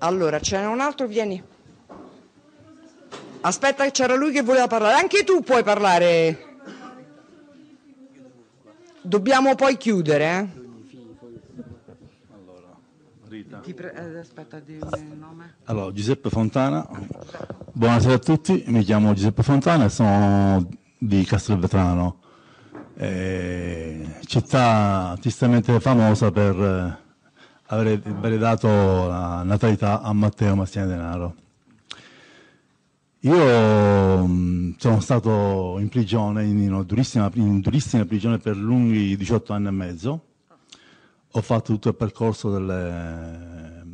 Allora, c'era un altro, vieni. Aspetta, c'era lui che voleva parlare. Anche tu puoi parlare. Dobbiamo poi chiudere. Eh? Pre- eh, aspetta, allora, Giuseppe Fontana. Buonasera a tutti, mi chiamo Giuseppe Fontana e sono di Castelvetrano, eh, città tristemente famosa per eh, avrei, dato la natalità a Matteo Massiani Denaro. Io mh, mm, sono stato in prigione, in durissima, in durissima prigione per lunghi 18 anni e mezzo. Ho fatto tutto il percorso delle,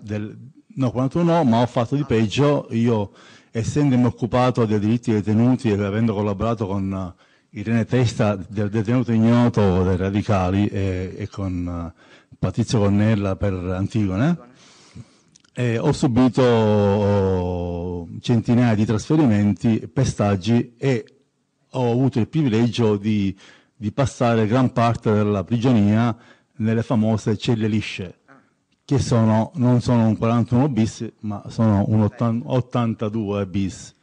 del, no 41 no, ma ho fatto di peggio. Io, essendomi occupato dei diritti dei detenuti e avendo collaborato con Irene Testa del detenuto ignoto dei radicali e, e con eh, Patrizio Connella per Antigone. E ho subito oh, centinaia di trasferimenti, pestaggi e ho avuto il privilegio di, di passare gran parte della prigionia nelle famose celle lisce, che sono, non sono un 41 bis, ma sono un 82 bis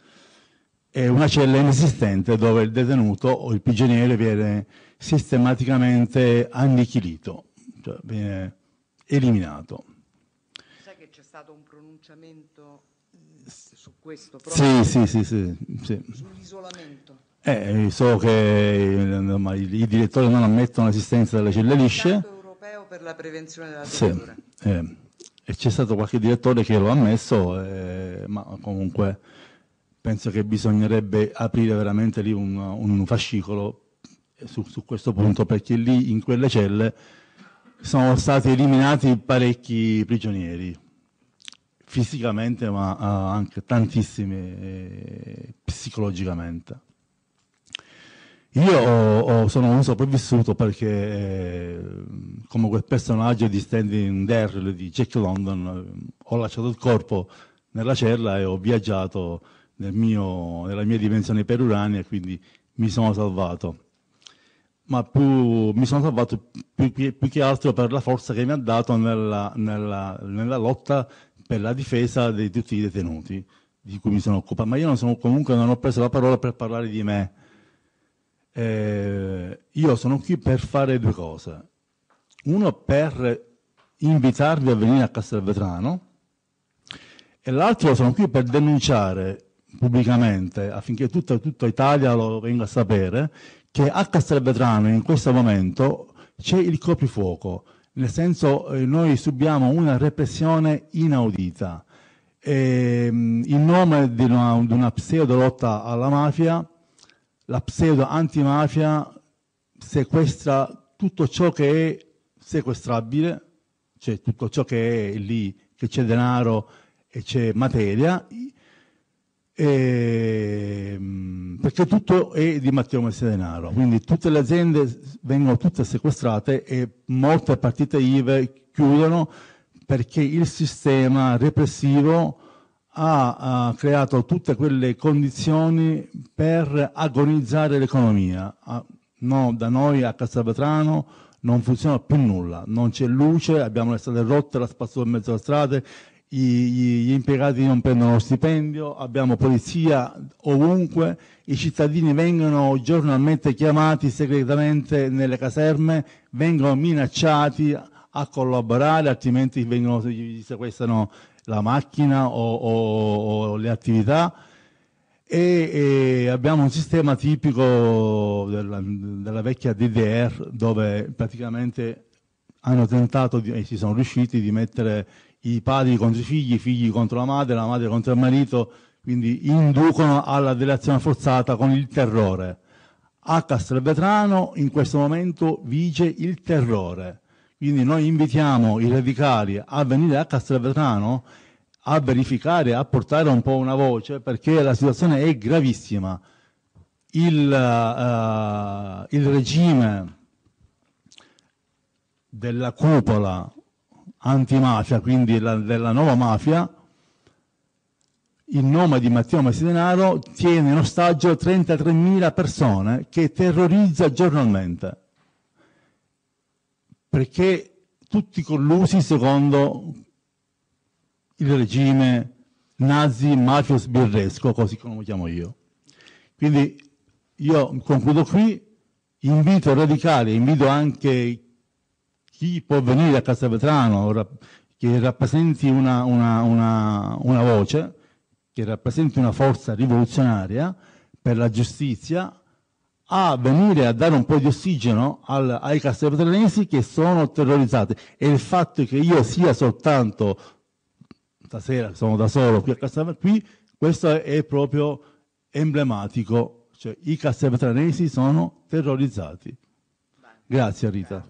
è una cella inesistente dove il detenuto o il prigioniere viene sistematicamente annichilito, cioè viene eliminato. Sai che c'è stato un pronunciamento su questo proprio? Sì, sì, sì, sì, Sull'isolamento. Eh, eh, so che i direttori non ammettono l'esistenza delle celle lisce. Il europeo per la prevenzione della tortura. Sì, eh, e c'è stato qualche direttore che lo ha ammesso, eh, ma comunque penso che bisognerebbe aprire veramente lì un, un fascicolo eh, su, su, questo punto, perché lì in quelle celle sono stati eliminati parecchi prigionieri, fisicamente ma eh, anche tantissimi eh, psicologicamente. Io ho, ho, sono un sopravvissuto perché, eh, come quel personaggio di Standing There di Jack London, eh, ho lasciato il corpo nella cella e ho viaggiato nel mio, nella mia dimensione perurania, quindi mi sono salvato. Ma più, mi sono salvato più, più, che altro per la forza che mi ha dato nella, nella, nella lotta per la difesa di tutti i detenuti di cui mi sono occupato. Ma io non sono, comunque non ho preso la parola per parlare di me. Eh, io sono qui per fare due cose. Uno per invitarvi a venire a Castelvetrano e l'altro sono qui per denunciare pubblicamente affinché tutta, tutta Italia lo venga a sapere che a Castelvetrano in questo momento c'è il coprifuoco, nel senso eh, noi subiamo una repressione inaudita. E, ehm, in nome di una, di una pseudo lotta alla mafia, la pseudo antimafia sequestra tutto ciò che è sequestrabile, cioè tutto ciò che è lì, che c'è denaro e c'è materia, e, ehm, perché tutto è di Matteo Messenaro, quindi tutte le aziende vengono tutte sequestrate e molte partite IVE chiudono perché il sistema repressivo ha, ha creato tutte quelle condizioni per agonizzare l'economia. Ah, no, da noi a Castelvetrano non funziona più nulla, non c'è luce, abbiamo le strade rotte, la spazzatura in mezzo alle strade, gli impiegati non prendono stipendio, abbiamo polizia ovunque, i cittadini vengono giornalmente chiamati segretamente nelle caserme, vengono minacciati a collaborare, altrimenti vengono, gli sequestrano la macchina o, o, o le attività. E, e, abbiamo un sistema tipico della, della vecchia DDR dove praticamente hanno tentato di, e si sono riusciti di mettere i padri contro i figli, i figli contro la madre, la madre contro il marito, quindi inducono alla delazione forzata con il terrore. A Castelvetrano in questo momento vige il terrore, quindi noi invitiamo i radicali a venire a Castelvetrano a verificare, a portare un po' una voce perché la situazione è gravissima. Il, uh, il regime della cupola antimafia, quindi la, della nuova mafia, in nome di Matteo Masidenaro, tiene in ostaggio 33.000 persone che terrorizza giornalmente, perché tutti collusi secondo il regime nazi mafio sbirresco, così come lo chiamo io. Quindi io concludo qui, invito i radicali, invito anche chi può venire a Castelvetrano che rappresenti una, una, una, una voce, che rappresenti una forza rivoluzionaria per la giustizia, a venire a dare un po' di ossigeno al, ai castelvetranesi che sono terrorizzati. E il fatto che io sia soltanto stasera, sono da solo qui a Castelvetrano, qui, questo è proprio emblematico. Cioè, i castelvetranesi sono terrorizzati. Grazie Rita.